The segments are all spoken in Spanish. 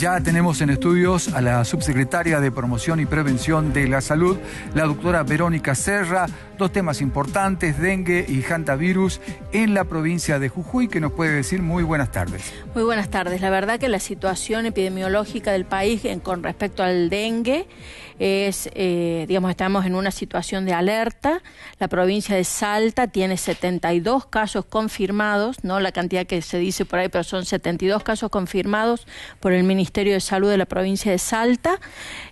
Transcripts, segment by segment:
Ya tenemos en estudios a la subsecretaria de Promoción y Prevención de la Salud, la doctora Verónica Serra. Dos temas importantes, dengue y hantavirus en la provincia de Jujuy, que nos puede decir muy buenas tardes. Muy buenas tardes. La verdad que la situación epidemiológica del país con respecto al dengue es, eh, digamos, estamos en una situación de alerta. La provincia de Salta tiene 72 casos confirmados, no la cantidad que se dice por ahí, pero son 72 casos confirmados por el Ministerio Ministerio de Salud de la provincia de Salta.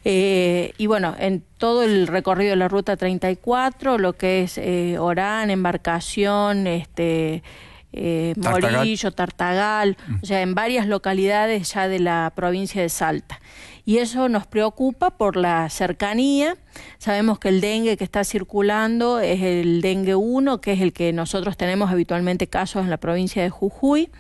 Eh, y bueno, en todo el recorrido de la Ruta 34, lo que es eh, Orán, Embarcación, este, eh, Morillo, Tartagal, mm. o sea, en varias localidades ya de la provincia de Salta. Y eso nos preocupa por la cercanía. Sabemos que el dengue que está circulando es el dengue 1, que es el que nosotros tenemos habitualmente casos en la provincia de Jujuy.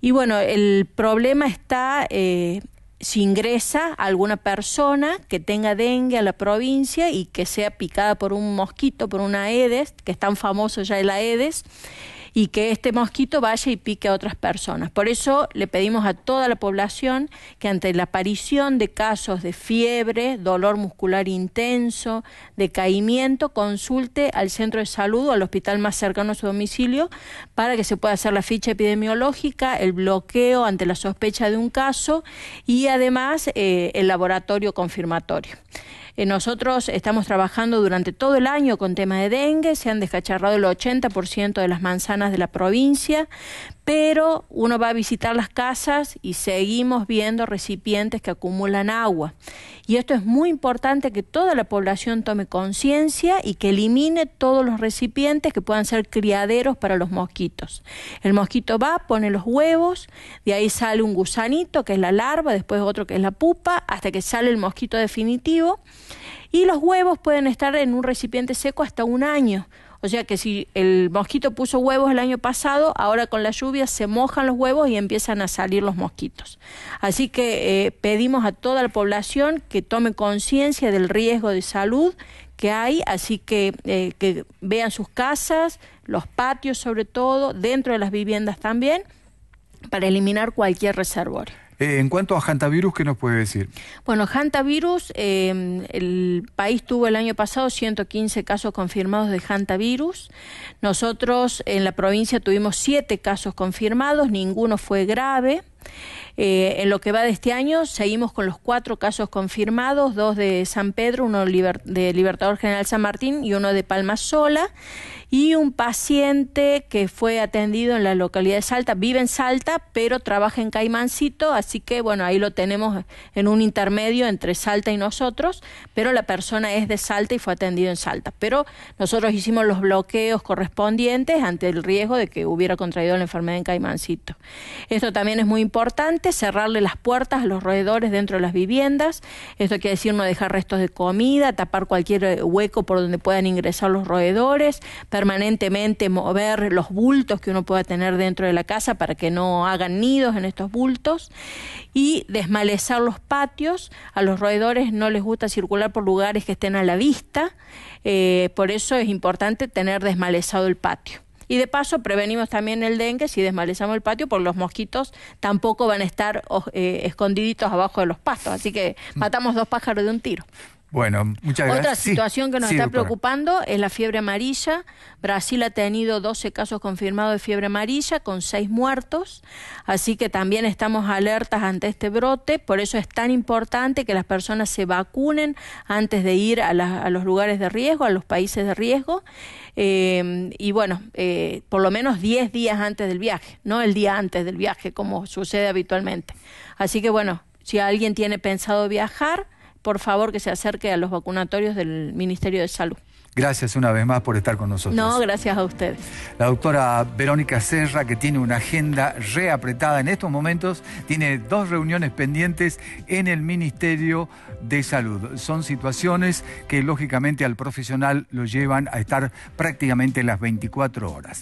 Y bueno, el problema está eh, si ingresa alguna persona que tenga dengue a la provincia y que sea picada por un mosquito, por una edes, que es tan famoso ya la Aedes, y que este mosquito vaya y pique a otras personas. Por eso le pedimos a toda la población que ante la aparición de casos de fiebre, dolor muscular intenso, decaimiento, consulte al centro de salud o al hospital más cercano a su domicilio para que se pueda hacer la ficha epidemiológica, el bloqueo ante la sospecha de un caso y además eh, el laboratorio confirmatorio. Eh, nosotros estamos trabajando durante todo el año con tema de dengue, se han descacharrado el 80% de las manzanas de la provincia, pero uno va a visitar las casas y seguimos viendo recipientes que acumulan agua. Y esto es muy importante que toda la población tome conciencia y que elimine todos los recipientes que puedan ser criaderos para los mosquitos. El mosquito va, pone los huevos, de ahí sale un gusanito que es la larva, después otro que es la pupa, hasta que sale el mosquito definitivo. Y los huevos pueden estar en un recipiente seco hasta un año. O sea que si el mosquito puso huevos el año pasado, ahora con la lluvia se mojan los huevos y empiezan a salir los mosquitos. Así que eh, pedimos a toda la población que tome conciencia del riesgo de salud que hay, así que, eh, que vean sus casas, los patios sobre todo, dentro de las viviendas también, para eliminar cualquier reservorio. Eh, en cuanto a hantavirus, ¿qué nos puede decir? Bueno, hantavirus, em, el país tuvo el año pasado 115 casos confirmados de hantavirus. Nosotros en la provincia tuvimos 7 casos confirmados, ninguno fue grave. Eh, en lo que va de este año, seguimos con los cuatro casos confirmados, dos de San Pedro, uno de Libertador General San Martín y uno de Palma Sola, y un paciente que fue atendido en la localidad de Salta, vive en Salta, pero trabaja en Caimancito, así que bueno, ahí lo tenemos en un intermedio entre Salta y nosotros, pero la persona es de Salta y fue atendido en Salta. Pero nosotros hicimos los bloqueos correspondientes ante el riesgo de que hubiera contraído la enfermedad en Caimancito. Esto también es muy importante importante cerrarle las puertas a los roedores dentro de las viviendas. Esto quiere decir no dejar restos de comida, tapar cualquier eh, hueco por donde puedan ingresar los roedores, permanentemente mover los bultos que uno pueda tener dentro de la casa para que no hagan nidos en estos bultos y desmalezar los patios. A los roedores no les gusta circular por lugares que estén a la vista, eh, por eso es importante tener desmalezado el patio. Y de paso prevenimos también el dengue si desmalezamos el patio, porque los mosquitos tampoco van a estar eh, escondiditos abajo de los pastos. Así que matamos dos pájaros de un tiro. Bueno, muchas gracias. Otra situación que nos está preocupando es la fiebre amarilla. Brasil ha tenido 12 casos confirmados de fiebre amarilla con 6 muertos, así que también estamos alertas ante este brote. Por eso es tan importante que las personas se vacunen antes de ir a, a los lugares de riesgo, a los países de riesgo. Em, y bueno, eh, por lo menos 10 días antes del viaje, no el día antes del viaje como sucede habitualmente. Así que bueno, si alguien tiene pensado viajar, por favor que se acerque a los vacunatorios del Ministerio de Salud. Gracias una vez más por estar con nosotros. No, gracias a ustedes. La doctora Verónica Serra, que tiene una agenda reapretada en estos momentos, tiene dos reuniones pendientes en el Ministerio de Salud. Son situaciones que lógicamente al profesional lo llevan a estar prácticamente las 24 horas.